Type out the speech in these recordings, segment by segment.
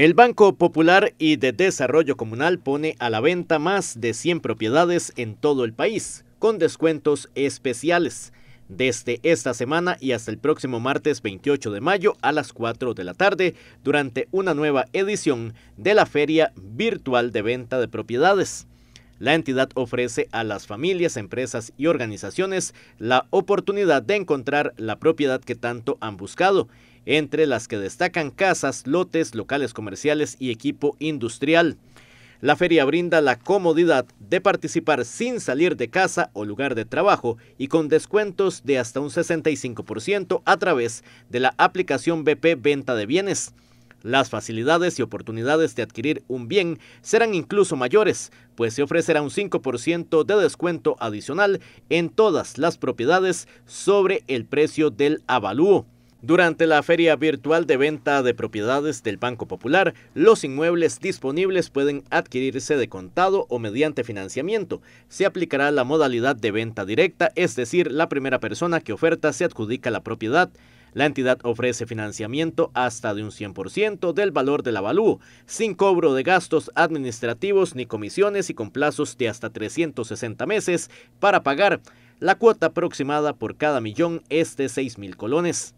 El Banco Popular y de Desarrollo Comunal pone a la venta más de 100 propiedades en todo el país, con descuentos especiales. Desde esta semana y hasta el próximo martes 28 de mayo a las 4 de la tarde, durante una nueva edición de la Feria Virtual de Venta de Propiedades. La entidad ofrece a las familias, empresas y organizaciones la oportunidad de encontrar la propiedad que tanto han buscado entre las que destacan casas, lotes, locales comerciales y equipo industrial. La feria brinda la comodidad de participar sin salir de casa o lugar de trabajo y con descuentos de hasta un 65% a través de la aplicación BP Venta de Bienes. Las facilidades y oportunidades de adquirir un bien serán incluso mayores, pues se ofrecerá un 5% de descuento adicional en todas las propiedades sobre el precio del avalúo. Durante la feria virtual de venta de propiedades del Banco Popular, los inmuebles disponibles pueden adquirirse de contado o mediante financiamiento. Se aplicará la modalidad de venta directa, es decir, la primera persona que oferta se adjudica la propiedad. La entidad ofrece financiamiento hasta de un 100% del valor del avalúo, sin cobro de gastos administrativos ni comisiones y con plazos de hasta 360 meses para pagar. La cuota aproximada por cada millón es de 6 mil colones.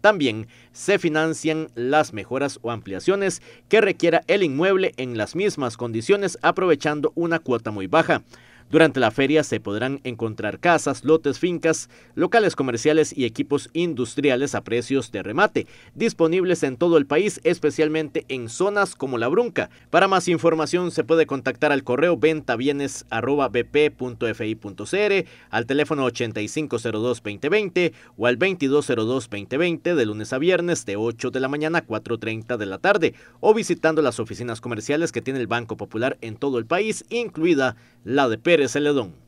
También se financian las mejoras o ampliaciones que requiera el inmueble en las mismas condiciones aprovechando una cuota muy baja. Durante la feria se podrán encontrar casas, lotes, fincas, locales comerciales y equipos industriales a precios de remate, disponibles en todo el país, especialmente en zonas como La Brunca. Para más información se puede contactar al correo ventabienes.bp.fi.cr, al teléfono 8502-2020 o al 2202-2020 de lunes a viernes de 8 de la mañana a 4.30 de la tarde o visitando las oficinas comerciales que tiene el Banco Popular en todo el país, incluida la de Pérez. Pérez Celedón.